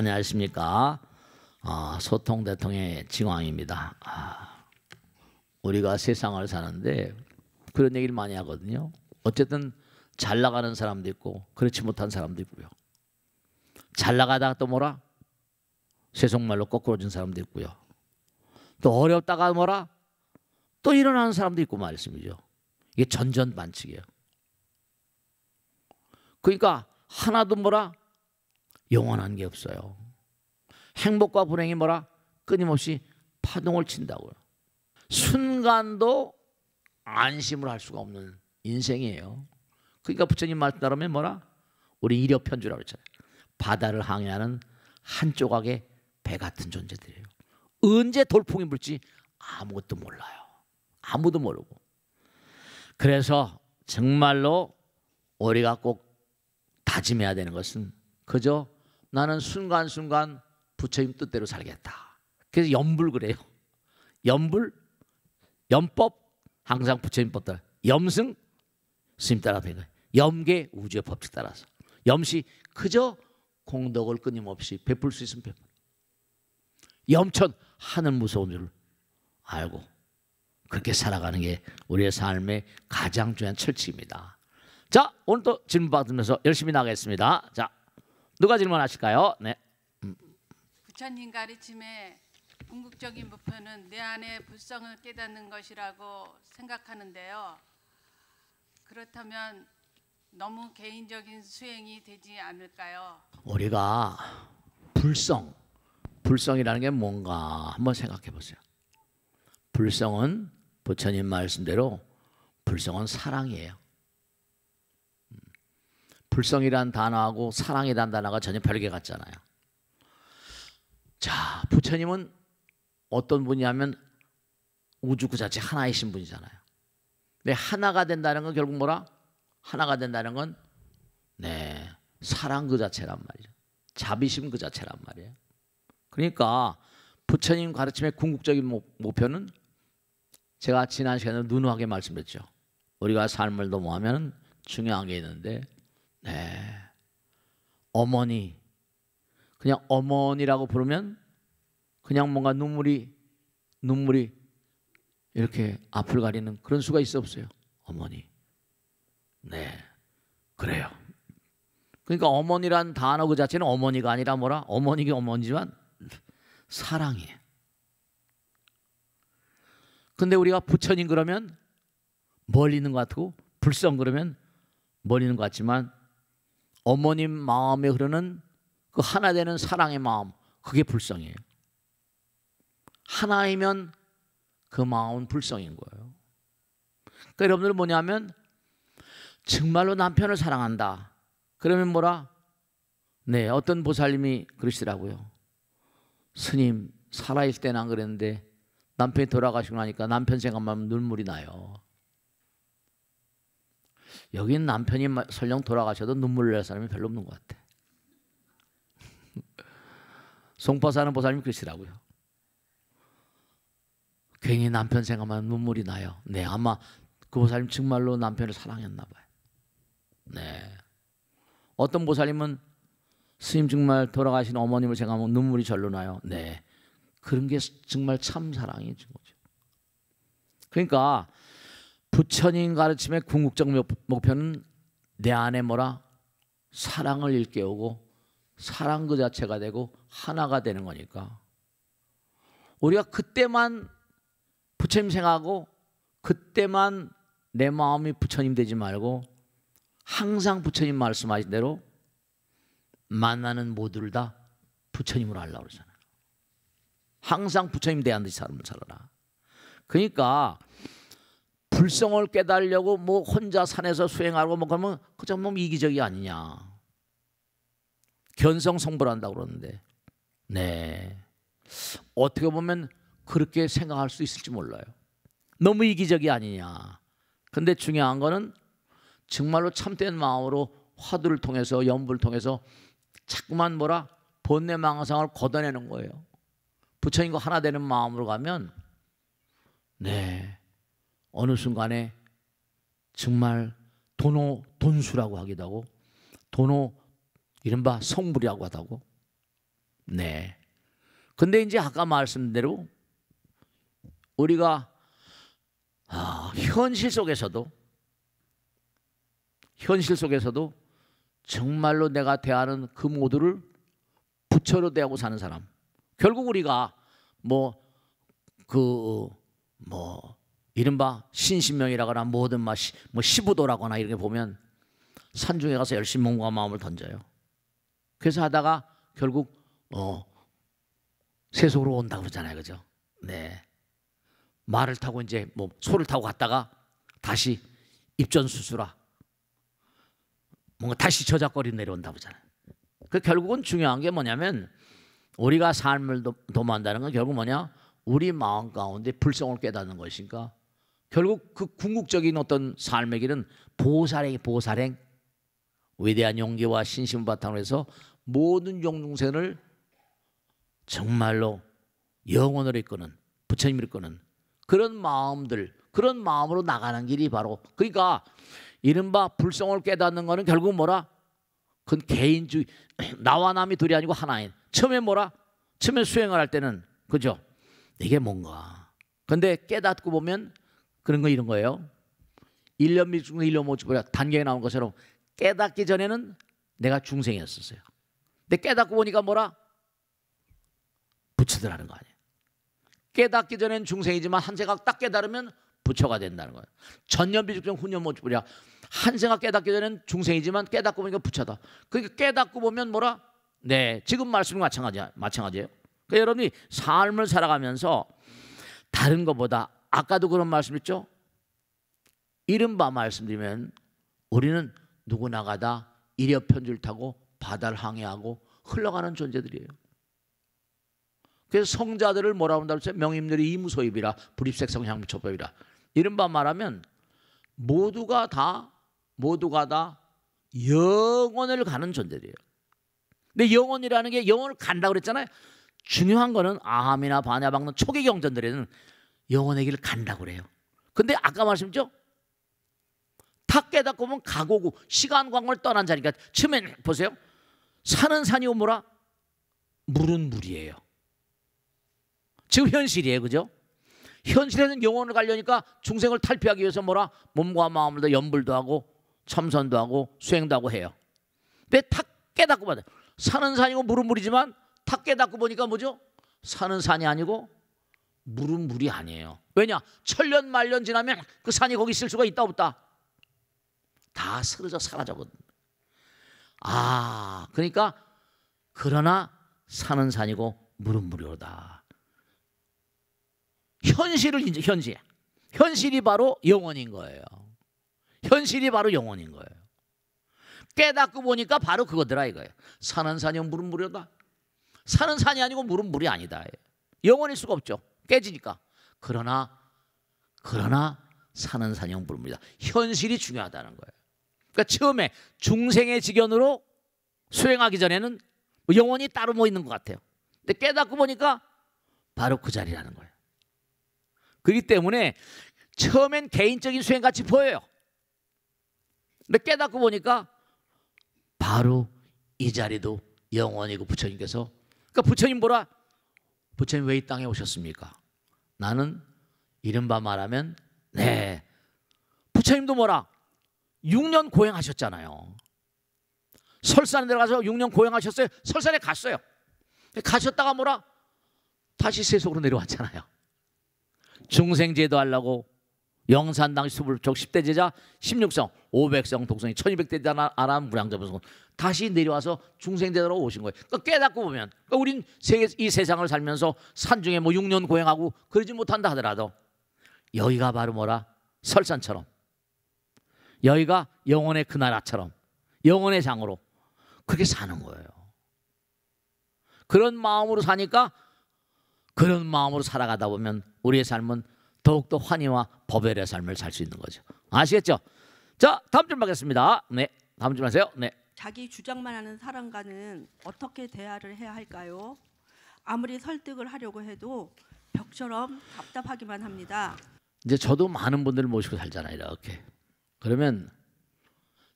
아니하십니까? 아, 소통 대통의 징왕입니다. 아, 우리가 세상을 사는데 그런 얘기를 많이 하거든요. 어쨌든 잘 나가는 사람도 있고 그렇지 못한 사람도 있고요. 잘 나가다가 또 뭐라? 세속말로 거꾸로 진 사람도 있고요. 또 어렵다가 뭐라? 또 일어나는 사람도 있고 말씀이죠. 이게 전전반칙이에요. 그러니까 하나도 뭐라? 영원한 게 없어요. 행복과 불행이 뭐라? 끊임없이 파동을 친다고요. 순간도 안심을 할 수가 없는 인생이에요. 그러니까 부처님 말씀 따르면 뭐라? 우리 이력편주라고 했잖아요. 바다를 항해하는 한 조각의 배 같은 존재들이에요. 언제 돌풍이 불지 아무것도 몰라요. 아무도 모르고. 그래서 정말로 우리가 꼭 다짐해야 되는 것은 그저 나는 순간순간 부처님 뜻대로 살겠다. 그래서 염불 그래요. 염불, 염법 항상 부처님 법대로. 염승 스님 따라 배가. 염계 우주의 법칙 따라서. 염시 그저 공덕을 끊임없이 베풀 수 있으면 베풀. 염천 하늘 무서운 줄 알고 그렇게 살아가는 게 우리의 삶의 가장 중요한 철칙입니다. 자, 오늘 도 질문 받으면서 열심히 나가겠습니다. 자. 누가 질문하실까요? 네. 음. 부처님 가르침에 궁극적인 목표는 내 안의 불성을 깨닫는 것이라고 생각하는데요. 그렇다면 너무 개인적인 수행이 되지 않을까요? 우리가 불성, 불성이라는 게 뭔가 한번 생각해 보세요. 불성은 부처님 말씀대로 불성은 사랑이에요. 불성이란 단어하고 사랑이란 단어가 전혀 별개 같잖아요. 자, 부처님은 어떤 분이냐면 우주 그 자체 하나이신 분이잖아요. 근데 하나가 된다는 건 결국 뭐라? 하나가 된다는 건 네, 사랑 그 자체란 말이죠. 자비심 그 자체란 말이에요. 그러니까 부처님 가르침의 궁극적인 목표는 제가 지난 시간에 누누하게 말씀드렸죠. 우리가 삶을 넘어하면 중요한 게 있는데 네. 어머니. 그냥 어머니라고 부르면 그냥 뭔가 눈물이 눈물이 이렇게 앞을 가리는 그런 수가 있어 없어요. 어머니. 네. 그래요. 그러니까 어머니란 단어 그 자체는 어머니가 아니라 뭐라? 어머니가 어머니지만 사랑이에요. 근데 우리가 부처님 그러면 멀리는 것 같고 불성 그러면 멀리는 것 같지만 어머님 마음에 흐르는 그 하나 되는 사랑의 마음 그게 불성이에요. 하나이면 그 마음은 불성인 거예요. 그러니까 여러분들 뭐냐면 정말로 남편을 사랑한다. 그러면 뭐라? 네, 어떤 보살님이 그러시더라고요. 스님 살아있을 때는 안 그랬는데 남편이 돌아가시고 나니까 남편 생각만 눈물이 나요. 여긴 남편이 설령 돌아가셔도 눈물을 낼 사람이 별로 없는 것 같아. 송파 사는 보살님 그러시라고요. 괜히 남편 생각만 눈물이 나요. 네, 아마 그 보살님 정말로 남편을 사랑했나 봐요. 네. 어떤 보살님은 스님 정말 돌아가신 어머님을 생각하면 눈물이 절로 나요. 네. 그런 게 정말 참 사랑인 거죠. 그러니까 부처님 가르침의 궁극적 목표는 내 안에 뭐라 사랑을 일깨우고 사랑 그 자체가 되고 하나가 되는 거니까 우리가 그때만 부처님 생각하고 그때만 내 마음이 부처님 되지 말고 항상 부처님 말씀하신 대로 만나는 모두를 다 부처님으로 하려고 그러잖아요. 항상 부처님 대한 듯이 삶을 살아라. 그러니까 불성을 깨달려고 뭐 혼자 산에서 수행하고 뭐 그러면 그저 뭐 이기적이 아니냐. 견성 성불한다 그러는데. 네. 어떻게 보면 그렇게 생각할 수 있을지 몰라요. 너무 이기적이 아니냐. 근데 중요한 거는 정말로 참된 마음으로 화두를 통해서 연불을 통해서 자꾸만 뭐라 본래 망상을 걷어내는 거예요. 부처님과 하나 되는 마음으로 가면 네 어느 순간에 정말 도노 돈수라고 하기도 하고 도노 이른바 성불이라고 하다고. 네. 근데 이제 아까 말씀대로 우리가 아, 현실 속에서도 현실 속에서도 정말로 내가 대하는 그 모두를 부처로 대하고 사는 사람. 결국 우리가 뭐 그뭐 그, 뭐 이른바 신신명이라거나 모든 맛이 뭐 시부도라거나 이렇게 보면 산중에 가서 열심히 몸과 마음을 던져요. 그래서 하다가 결국 어 세속으로 온다고 그러잖아요, 그죠? 네. 말을 타고 이제 뭐 소를 타고 갔다가 다시 입전 수술하 뭔가 다시 저작거리 내려온다고 그러잖아요. 그 결국은 중요한 게 뭐냐면 우리가 삶을 도, 모한다는건 결국 뭐냐? 우리 마음 가운데 불성을 깨닫는 것인가 결국 그 궁극적인 어떤 삶의 길은 보살행이 보살행 위대한 용기와 신심을 바탕으로 해서 모든 용중생을 정말로 영원으로 이끄는 부처님을 이끄는 그런 마음들 그런 마음으로 나가는 길이 바로 그러니까 이른바 불성을 깨닫는 것은 결국 뭐라 그건 개인주의 나와 남이 둘이 아니고 하나인 처음에 뭐라 처음에 수행을 할 때는 그죠 이게 뭔가 근데 깨닫고 보면 그런 거 이런 거예요. 1년 미중 1년 그 모치보라 단경에 나온 것처럼 깨닫기 전에는 내가 중생이었었어요. 근데 깨닫고 보니까 뭐라? 부처더라는 거 아니에요. 깨닫기 전엔 중생이지만 한 생각 딱 깨달으면 부처가 된다는 거예요. 전년비죽정 훈년모치불이한 생각 깨닫기 전엔 중생이지만 깨닫고 보니까 부처다. 그러니까 깨닫고 보면 뭐라? 네, 지금 말씀이 마찬가지, 마찬가지예요. 그러니까 여러분이 삶을 살아가면서 다른 것보다 아까도 그런 말씀했죠. 이른바 말씀드리면 우리는 누구나가다 이력 편줄 타고 바다를 항해하고 흘러가는 존재들이에요. 그래서 성자들을 뭐라 한다고 했어요? 명임들이 이무소입이라 불입색성 향미초법이라. 이른바 말하면 모두가 다 모두가 다 영원을 가는 존재들이에요. 근데 영원이라는 게 영원을 간다 그랬잖아요. 중요한 거는 아함이나 바냐박는 초기 경전들에는 영원의 길을 간다고 그래요. 근데 아까 말씀드렸죠? 탁 깨닫고 보면 가고고 시간 광을 떠난 자니까 처음엔 보세요. 사는 산이오 뭐라? 물은 물이에요. 지금 현실이에요. 그죠? 현실에는 영혼을 가려니까 중생을 탈피하기 위해서 뭐라? 몸과 마음을 더 연불도 하고 참선도 하고 수행도 하고 해요. 근데 탁 깨닫고 봐요. 사는 산이고 물은 물이지만 탁 깨닫고 보니까 뭐죠? 사는 산이 아니고 물은 물이 아니에요. 왜냐? 천년 만년 지나면 그 산이 거기 있을 수가 있다 없다. 다 쓰러져 사라져거든. 아, 그러니까 그러나 산은 산이고 물은 물이로다. 현실을 인제 현실. 현실이 바로 영원인 거예요. 현실이 바로 영원인 거예요. 깨닫고 보니까 바로 그거더라 이거예요. 산은 산이고 물은 물이로다. 산은 산이 아니고 물은 물이 아니다. 영원일 수가 없죠. 깨지니까. 그러나 그러나 사는 사냥 부릅니다. 현실이 중요하다는 거예요. 그러니까 처음에 중생의 직연으로 수행하기 전에는 영혼이 따로 뭐 있는 것 같아요. 근데 깨닫고 보니까 바로 그 자리라는 거예요. 그렇기 때문에 처음엔 개인적인 수행 같이 보여요. 근데 깨닫고 보니까 바로 이 자리도 영원이고 그 부처님께서 그러니까 부처님 보라 부처님 왜 이 땅에 오셨습니까? 나는 이른바 말하면 네 부처님도 뭐라 6년 고행하셨잖아요. 설산에 들어가서 6년 고행하셨어요. 설산에 갔어요. 가셨다가 뭐라 다시 세속으로 내려왔잖아요. 중생제도 하려고 영산당 수불족 10대 제자 16성 500성 독성이 1200대 제자 아람 무량자보성 다시 내려와서 중생대로 제 오신 거예요. 그러니까 깨닫고 보면 그러니까 우린 세계, 이 세상을 살면서 산중에 뭐 6년 고행하고 그러지 못한다 하더라도 여기가 바로 뭐라 설산처럼 여기가 영혼의 그 나라처럼 영혼의 장으로 그렇게 사는 거예요. 그런 마음으로 사니까 그런 마음으로 살아가다 보면 우리의 삶은 더욱더 환희와 버벨의 삶을 살 수 있는 거죠. 아시겠죠? 자, 다음 주 뵙겠습니다. 네, 다음 주 하세요. 네. 자기 주장만 하는 사람과는 어떻게 대화를 해야 할까요? 아무리 설득을 하려고 해도 벽처럼 답답하기만 합니다. 이제 저도 많은 분들을 모시고 살잖아요, 이렇게. 그러면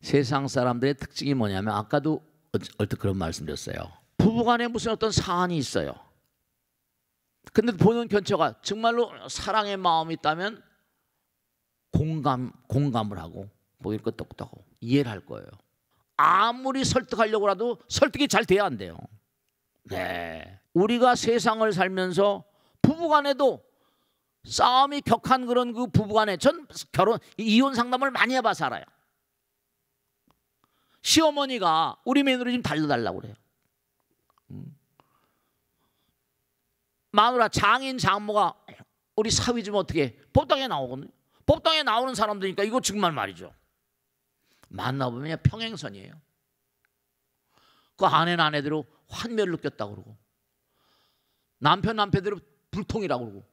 세상 사람들의 특징이 뭐냐면 아까도 어, 얼 그런 말씀드렸어요. 부부간에 무슨 어떤 사안이 있어요. 근데 보는 견처가 정말로 사랑의 마음이 있다면 공감 공감을 하고 보일 것없똑하고 이해를 할 거예요. 아무리 설득하려고 라도 설득이 잘 돼야 안 돼요. 네. 우리가 세상을 살면서 부부간에도 싸움이 격한 그런 그 부부간에 전 결혼 이혼 상담을 많이 해봐서 아요 시어머니가 우리 며느리 좀 달려달라고 그래요. 음. 마누라 장인 장모가 우리 사위지면 어떻게 법당에 나오거든요. 법당에 나오는 사람들이니까 이거 정말 말이죠. 만나보면 평행선이에요. 그 아내는 아내대로 환멸을 느꼈다 그러고 남편 남편대로 불통이라고 그러고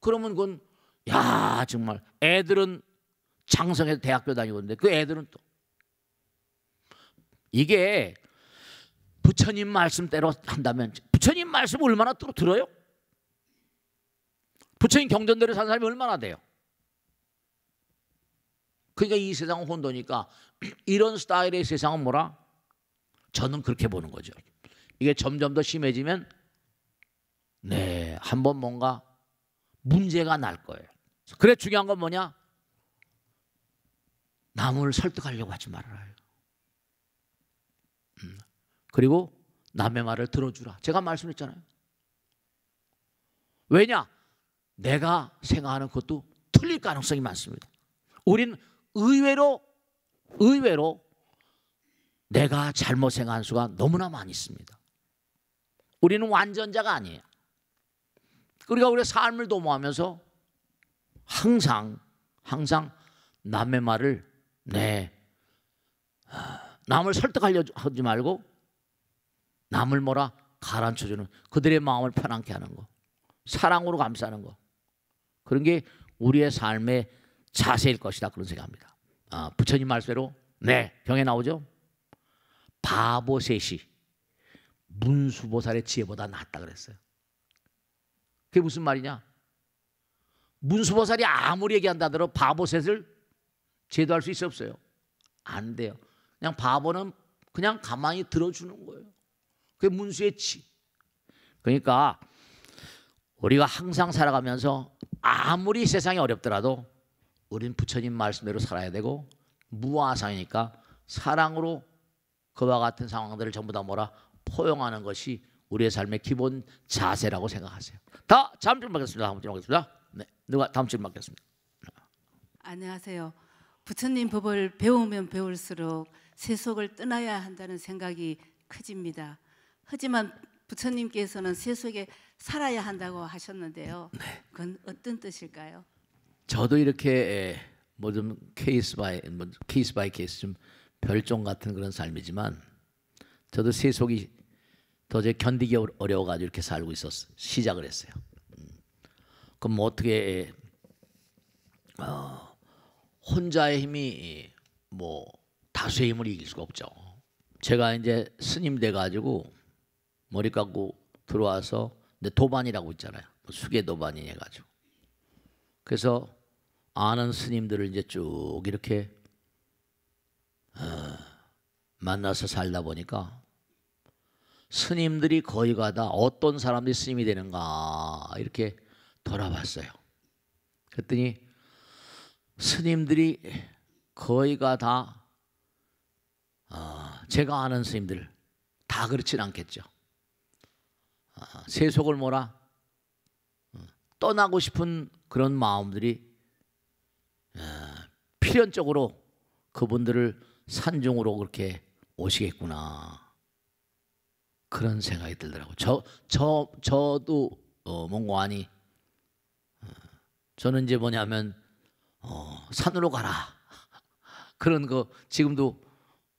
그러면 그건 야 정말 애들은 장성해서 대학교 다니고 있는데 그 애들은 또 이게 부처님 말씀대로 한다면 부처님 말씀 얼마나 들어요? 부처님 경전대로 산 사람이 얼마나 돼요? 그러니까 이 세상은 혼도니까 이런 스타일의 세상은 뭐라? 저는 그렇게 보는 거죠. 이게 점점 더 심해지면 네, 한번 뭔가 문제가 날 거예요. 그래 중요한 건 뭐냐? 남을 설득하려고 하지 말아요. 음, 그리고 남의 말을 들어주라. 제가 말씀했잖아요. 왜냐? 내가 생각하는 것도 틀릴 가능성이 많습니다. 우린 의외로 의외로 내가 잘못 생각한 수가 너무나 많이 있습니다. 우리는 완전자가 아니에요. 그러니까 우리가 삶을 도모하면서 항상 항상 남의 말을 네 남을 설득하려 하지 말고 남을 뭐라 가라앉혀주는 그들의 마음을 편안케 하는 거 사랑으로 감싸는 거 그런 게 우리의 삶의 자세일 것이다 그런 생각합니다 아, 부처님 말씀대로 네 경에 나오죠 바보셋이 문수보살의 지혜보다 낫다 그랬어요 그게 무슨 말이냐 문수보살이 아무리 얘기한다 더러 바보셋을 제도할 수 있어 없어요 안 돼요 그냥 바보는 그냥 가만히 들어주는 거예요 그게 문수의 치. 그러니까 우리가 항상 살아가면서 아무리 세상이 어렵더라도 우린 부처님 말씀대로 살아야 되고 무아상이니까 사랑으로 그와 같은 상황들을 전부 다 뭐라 포용하는 것이 우리의 삶의 기본 자세라고 생각하세요. 다 다음 질 받겠습니다. 다음 질 받겠습니다. 네, 누가 다음 질 받겠습니다. 안녕하세요. 부처님 법을 배우면 배울수록 세속을 떠나야 한다는 생각이 커집니다. 하지만 부처님께서는 세속에 살아야 한다고 하셨는데요. 네. 그건 어떤 뜻일까요? 저도 이렇게 예, 뭐좀 케이스 바이 뭐 케이스 바이 케이스 좀 별종 같은 그런 삶이지만 저도 세속이 도저히 견디기 어려워가지고 이렇게 살고 있었 시작을 했어요. 음. 그럼 뭐 어떻게 예, 어, 혼자의 힘이 뭐 다수의 힘을 이길 수가 없죠. 제가 이제 스님 돼 가지고 머리 깎고 들어와서 근 도반이라고 있잖아요. 뭐 수계 도반이 해가지고. 그래서 아는 스님들을 이제 쭉 이렇게 어, 만나서 살다 보니까 스님들이 거의 가다 어떤 사람들이 스님이 되는가 이렇게 돌아봤어요. 그랬더니 스님들이 거의가 다 어, 제가 아는 스님들 다 그렇진 않겠죠. 세속을 몰아 떠나고 싶은 그런 마음들이 아, 필연적으로 그분들을 산중으로 그렇게 오시겠구나 그런 생각이 들더라고. 저 저 저도 어, 몽고하니 어, 저는 이제 뭐냐면 어, 산으로 가라 그런 거 지금도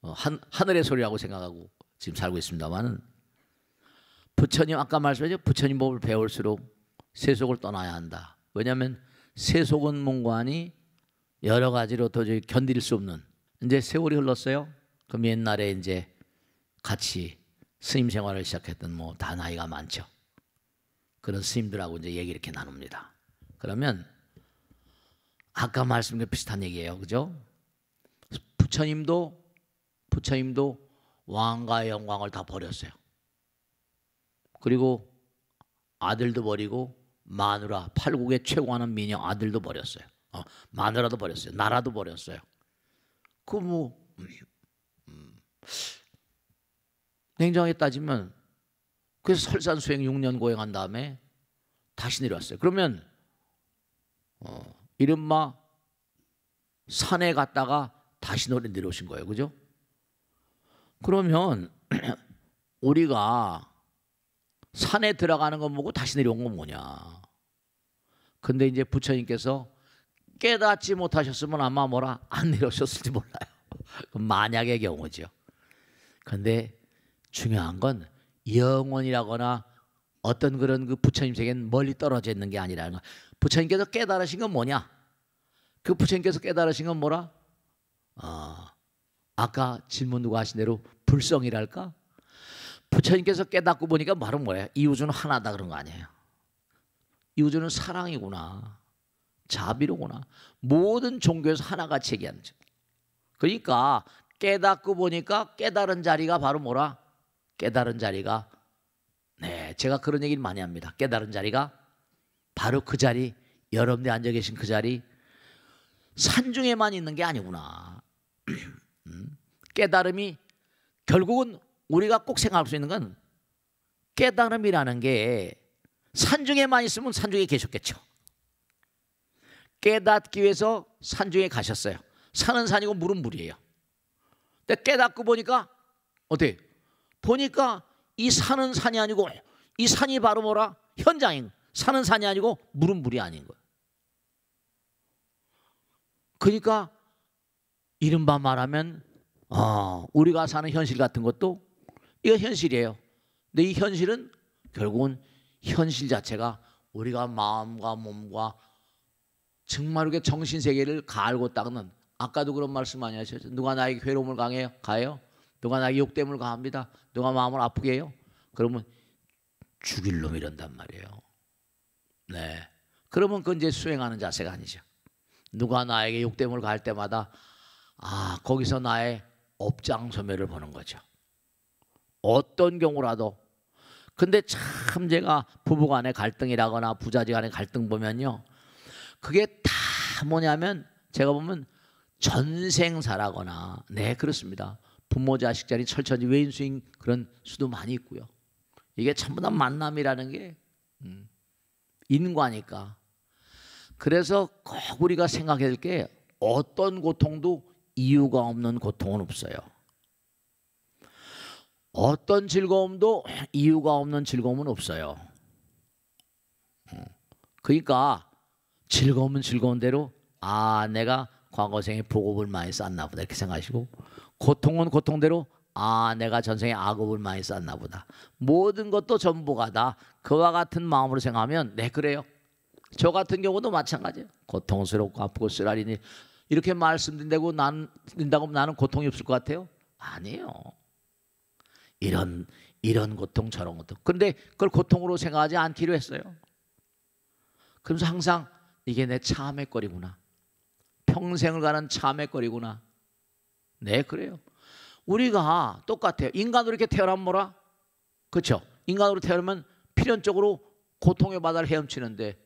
어, 한 하늘의 소리라고 생각하고 지금 살고 있습니다만은 부처님 아까 말씀하신 부처님 법을 배울수록 세속을 떠나야 한다. 왜냐하면 세속은 문관이 여러 가지로 도저히 견딜 수 없는 이제 세월이 흘렀어요. 그럼 옛날에 이제 같이 스님 생활을 시작했던 뭐 다 나이가 많죠. 그런 스님들하고 이제 얘기 이렇게 나눕니다. 그러면 아까 말씀드린 비슷한 얘기예요. 그죠? 부처님도 부처님도 왕과 영광을 다 버렸어요. 그리고 아들도 버리고 마누라 팔국에 최고하는 미녀 아들도 버렸어요. 어, 마누라도 버렸어요. 나라도 버렸어요. 그뭐 음, 음. 냉정하게 따지면 그래서 설산 수행 6년 고행한 다음에 다시 내려왔어요. 그러면 어, 이른바 산에 갔다가 다시 노래 내려오신 거예요. 그죠? 그러면 우리가 산에 들어가는 건 뭐고 다시 내려온 건 뭐냐. 근데 이제 부처님께서 깨닫지 못하셨으면 아마 뭐라 안 내려오셨을지 몰라요. 만약의 경우죠. 근데 중요한 건 영원이라거나 어떤 그런 그 부처님 세계는 멀리 떨어져 있는 게 아니라는 거. 부처님께서 깨달으신 건 뭐냐? 그 부처님께서 깨달으신 건 뭐라? 어, 아까 질문 누가 하신 대로 불성이랄까? 부처님께서 깨닫고 보니까 말은 뭐예요? 이 우주는 하나다 그런 거 아니에요. 이 우주는 사랑이구나. 자비로구나. 모든 종교에서 하나같이 얘기하는 거 그러니까 깨닫고 보니까 깨달은 자리가 바로 뭐라? 깨달은 자리가 네, 제가 그런 얘기를 많이 합니다. 깨달은 자리가 바로 그 자리, 여러분이 들 앉아 계신 그 자리 산중에만 있는 게 아니구나. 음, 깨달음이 결국은 우리가 꼭 생각할 수 있는 건 깨달음이라는 게 산중에만 있으면 산중에 계셨겠죠. 깨닫기 위해서 산중에 가셨어요. 산은 산이고 물은 물이에요. 근데 깨닫고 보니까 어때? 보니까 이 산은 산이 아니고 이 산이 바로 뭐라? 현장인. 산은 산이 아니고 물은 물이 아닌 거예요. 그러니까 이른바 말하면 아, 우리가 사는 현실 같은 것도 이거 현실이에요. 근데 이 현실은 결국은 현실 자체가 우리가 마음과 몸과 정말 이렇 정신 세계를 갈고 닦는 아까도 그런 말씀 많이 하셨죠. 누가 나에게 괴로움을 강해요? 가요. 누가 나에게 욕됨을 가합니다. 누가 마음을 아프게 해요? 그러면 죽일 놈이란단 말이에요. 네. 그러면 그건 이제 수행하는 자세가 아니죠. 누가 나에게 욕됨을 가할 때마다 아 거기서 나의 업장 소멸을 보는 거죠. 어떤 경우라도 근데 참 제가 부부간의 갈등이라거나 부자지간의 갈등 보면요 그게 다 뭐냐면 제가 보면 전생사라거나 네 그렇습니다 부모 자식 자리 철천지 외인수인 그런 수도 많이 있고요 이게 전부 다 만남이라는 게 음, 인과니까 그래서 꼭 우리가 생각해야 될게 어떤 고통도 이유가 없는 고통은 없어요 어떤 즐거움도 이유가 없는 즐거움은 없어요. 그러니까 즐거움은 즐거운 대로 아 내가 과거생에 보급을 많이 쌓나 보다 이렇게 생각하시고 고통은 고통대로 아 내가 전생에 악업을 많이 쌓나 보다 모든 것도 전부가 다 그와 같은 마음으로 생각하면 네 그래요 저 같은 경우도 마찬가지예요 고통스럽고 아프고 쓰라리니 이렇게 말씀드린다고 난, 나는 고통이 없을 것 같아요 아니에요 이런 이런 고통 저런 고통. 근데 그걸 고통으로 생각하지 않기로 했어요. 그래서 항상 이게 내 참회거리구나. 평생을 가는 참회거리구나. 네 그래요. 우리가 똑같아요. 인간으로 이렇게 태어나면 뭐라? 그렇죠. 인간으로 태어나면 필연적으로 고통의 바다를 헤엄치는데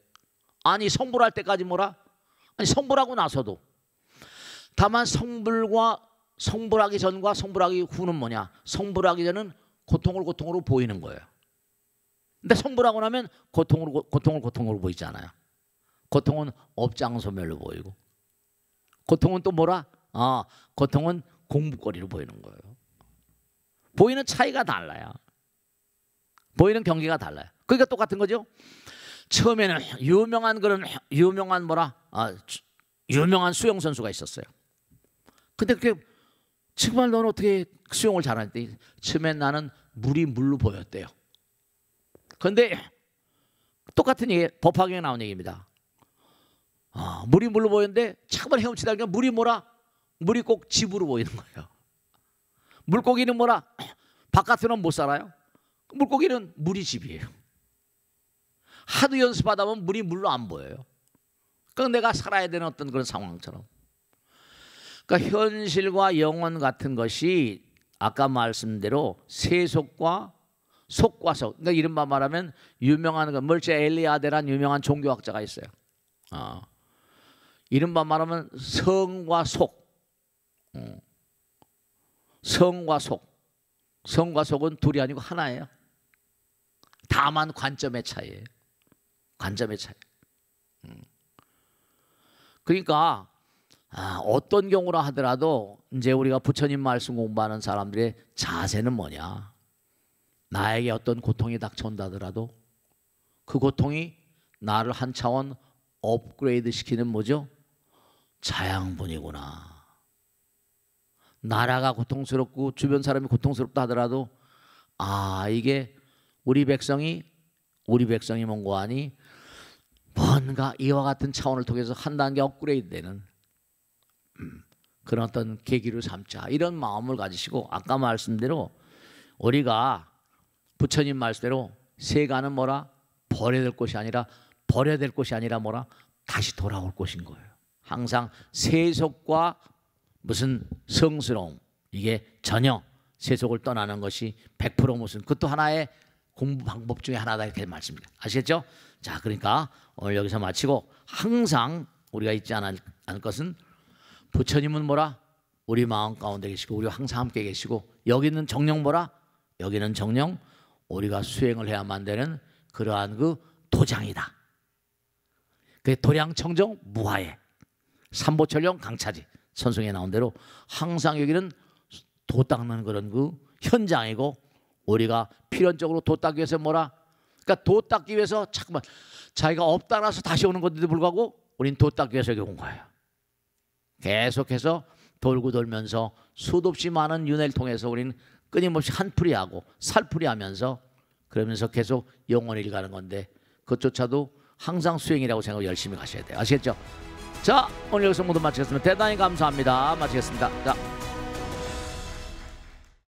아니 성불할 때까지 뭐라? 아니 성불하고 나서도 다만 성불과 성불하기 전과 성불하기 후는 뭐냐? 성불하기 전은 고통을 고통으로 보이는 거예요. 근데 성불하고 나면 고통을 고통을 고통으로 보이지 아요 고통은 업장소멸로 보이고 고통은 또 뭐라? 아, 고통은 공부거리로 보이는 거예요. 보이는 차이가 달라요. 보이는 경계가 달라요. 그러니까 똑같은 거죠. 처음에는 유명한 그런 유명한 뭐라 아, 유명한 수영 선수가 있었어요. 근데 그게 정말 너는 어떻게 수영을 잘하는데 처음엔 나는 물이 물로 보였대요. 그런데 똑같은 얘기, 법학에 나온 얘기입니다. 아, 물이 물로 보였는데 차만 헤엄치다 보니까 물이 뭐라? 물이 꼭 집으로 보이는 거예요. 물고기는 뭐라? 바깥으로는 못 살아요. 물고기는 물이 집이에요. 하도 연습하다 보면 물이 물로 안 보여요. 그럼 내가 살아야 되는 어떤 그런 상황처럼. 그러니까 현실과 영혼 같은 것이 아까 말씀대로 세속과 속과속. 그러니까 이른바 말하면 유명한 그 멀체 엘리아데라는 유명한 종교학자가 있어요. 어. 이른바 말하면 성과 속. 어. 성과 속. 성과 속은 둘이 아니고 하나예요. 다만 관점의 차이예요. 관점의 차이. 음. 그러니까 아, 어떤 경우라 하더라도 이제 우리가 부처님 말씀 공부하는 사람들의 자세는 뭐냐? 나에게 어떤 고통이 닥쳐온다더라도 그 고통이 나를 한 차원 업그레이드 시키는 뭐죠? 자양분이구나. 나라가 고통스럽고 주변 사람이 고통스럽다 하더라도 아 이게 우리 백성이 우리 백성이 뭔고 하니 뭔가 이와 같은 차원을 통해서 한 단계 업그레이드 되는 그런 어떤 계기로 삼자 이런 마음을 가지시고 아까 말씀대로 우리가 부처님 말씀대로 세간은 뭐라 버려야 될 것이 아니라 버려야 될 것이 아니라 뭐라 다시 돌아올 것인 거예요. 항상 세속과 무슨 성스러움 이게 전혀 세속을 떠나는 것이 100% 무슨 그것도 하나의 공부 방법 중에 하나다 이렇게 말씀입니다. 아시겠죠? 자, 그러니까 오늘 여기서 마치고 항상 우리가 잊지 않을 것은 부처님은 뭐라? 우리 마음 가운데 계시고 우리 항상 함께 계시고 여기는 정령 뭐라? 여기는 정령 우리가 수행을 해야만 되는 그러한 그 도장이다. 그 도량청정 무화해 삼보철령 강차지 선송에 나온 대로 항상 여기는 도 닦는 그런 그 현장이고 우리가 필연적으로 도 닦기 위해서 뭐라? 그러니까 도 닦기 위해서 자꾸만 자기가 없다라서 다시 오는 건데도 불구하고 우린 도 닦기 위해서 여기 온 거예요. 계속해서 돌고 돌면서 수도 없이 많은 윤회를 통해서 우리는 끊임없이 한풀이하고 살풀이하면서 그러면서 계속 영원히 일 가는 건데 그것조차도 항상 수행이라고 생각하고 열심히 가셔야 돼요. 아시겠죠? 자 오늘 여기서 모두 마치겠습니다. 대단히 감사합니다. 마치겠습니다. 자.